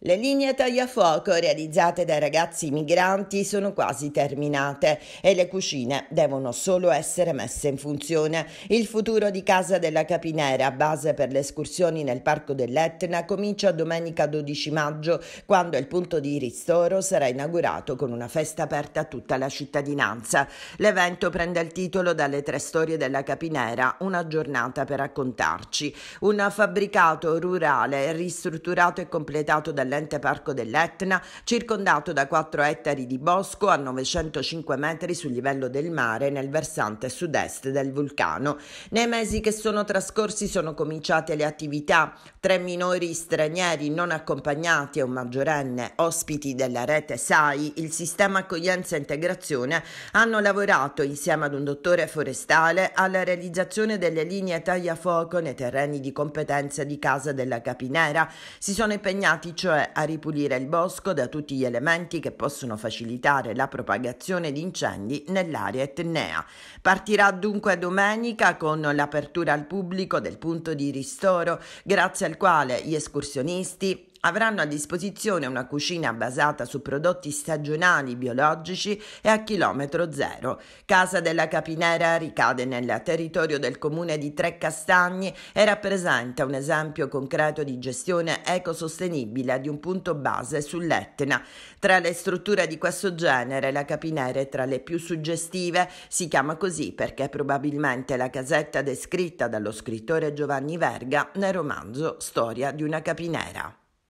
Le linee tagliafuoco realizzate dai ragazzi migranti sono quasi terminate e le cucine devono solo essere messe in funzione. Il futuro di Casa della Capinera, base per le escursioni nel Parco dell'Etna, comincia domenica 12 maggio, quando il punto di ristoro sarà inaugurato con una festa aperta a tutta la cittadinanza. L'evento prende il titolo dalle tre storie della Capinera, una giornata per raccontarci. Un fabbricato rurale ristrutturato e completato dal dall'ente Parco dell'Etna, circondato da 4 ettari di bosco a 905 metri sul livello del mare nel versante sud-est del vulcano. Nei mesi che sono trascorsi sono cominciate le attività. Tre minori stranieri non accompagnati e un maggiorenne ospiti della rete SAI, il sistema accoglienza e integrazione, hanno lavorato insieme ad un dottore forestale alla realizzazione delle linee tagliafuoco nei terreni di competenza di Casa della Capinera. Si sono impegnati cioè cioè a ripulire il bosco da tutti gli elementi che possono facilitare la propagazione di incendi nell'area etnea. Partirà dunque domenica con l'apertura al pubblico del punto di ristoro, grazie al quale gli escursionisti Avranno a disposizione una cucina basata su prodotti stagionali biologici e a chilometro zero. Casa della Capinera ricade nel territorio del comune di Trecastagni e rappresenta un esempio concreto di gestione ecosostenibile di un punto base sull'Etna. Tra le strutture di questo genere la Capinera è tra le più suggestive, si chiama così perché è probabilmente la casetta descritta dallo scrittore Giovanni Verga nel romanzo Storia di una capinera.